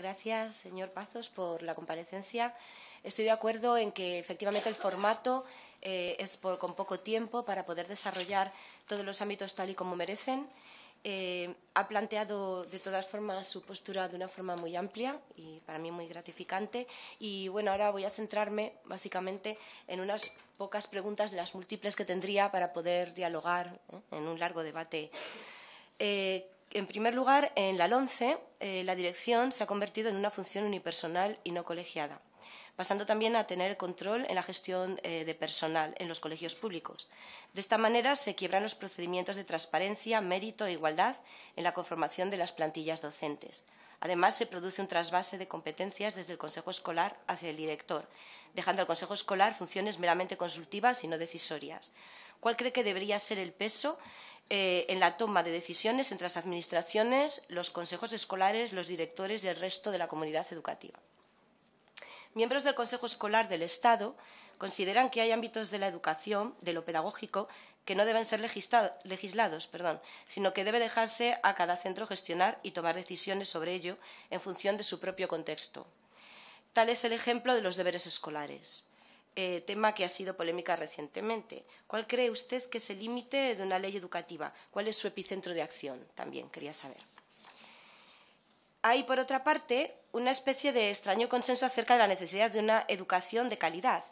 Gracias, señor Pazos, por la comparecencia. Estoy de acuerdo en que efectivamente el formato eh, es con poco tiempo para poder desarrollar todos los ámbitos tal y como merecen. Eh, ha planteado de todas formas su postura de una forma muy amplia y para mí muy gratificante. Y bueno, ahora voy a centrarme básicamente en unas pocas preguntas de las múltiples que tendría para poder dialogar en un largo debate. Eh, en primer lugar, en la LONCE, eh, la dirección se ha convertido en una función unipersonal y no colegiada, pasando también a tener control en la gestión eh, de personal en los colegios públicos. De esta manera se quiebran los procedimientos de transparencia, mérito e igualdad en la conformación de las plantillas docentes. Además, se produce un trasvase de competencias desde el Consejo Escolar hacia el director, dejando al Consejo Escolar funciones meramente consultivas y no decisorias. ¿Cuál cree que debería ser el peso eh, en la toma de decisiones entre las administraciones, los consejos escolares, los directores y el resto de la comunidad educativa. Miembros del Consejo Escolar del Estado consideran que hay ámbitos de la educación, de lo pedagógico, que no deben ser legislados, sino que debe dejarse a cada centro gestionar y tomar decisiones sobre ello en función de su propio contexto. Tal es el ejemplo de los deberes escolares. Eh, tema que ha sido polémica recientemente. ¿Cuál cree usted que es el límite de una ley educativa? ¿Cuál es su epicentro de acción? También quería saber. Hay, por otra parte, una especie de extraño consenso acerca de la necesidad de una educación de calidad.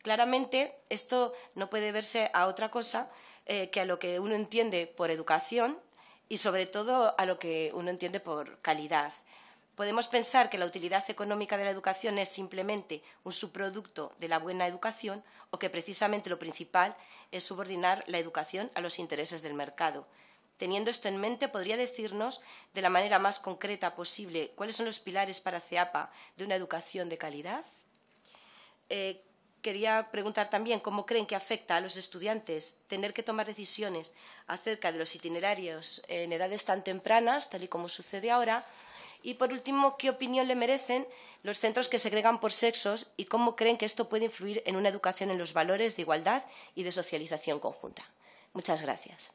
Claramente, esto no puede verse a otra cosa eh, que a lo que uno entiende por educación y, sobre todo, a lo que uno entiende por calidad. Podemos pensar que la utilidad económica de la educación es simplemente un subproducto de la buena educación o que precisamente lo principal es subordinar la educación a los intereses del mercado. Teniendo esto en mente, ¿podría decirnos de la manera más concreta posible cuáles son los pilares para CEAPA de una educación de calidad? Eh, quería preguntar también cómo creen que afecta a los estudiantes tener que tomar decisiones acerca de los itinerarios en edades tan tempranas, tal y como sucede ahora, y por último, ¿qué opinión le merecen los centros que segregan por sexos y cómo creen que esto puede influir en una educación en los valores de igualdad y de socialización conjunta? Muchas gracias.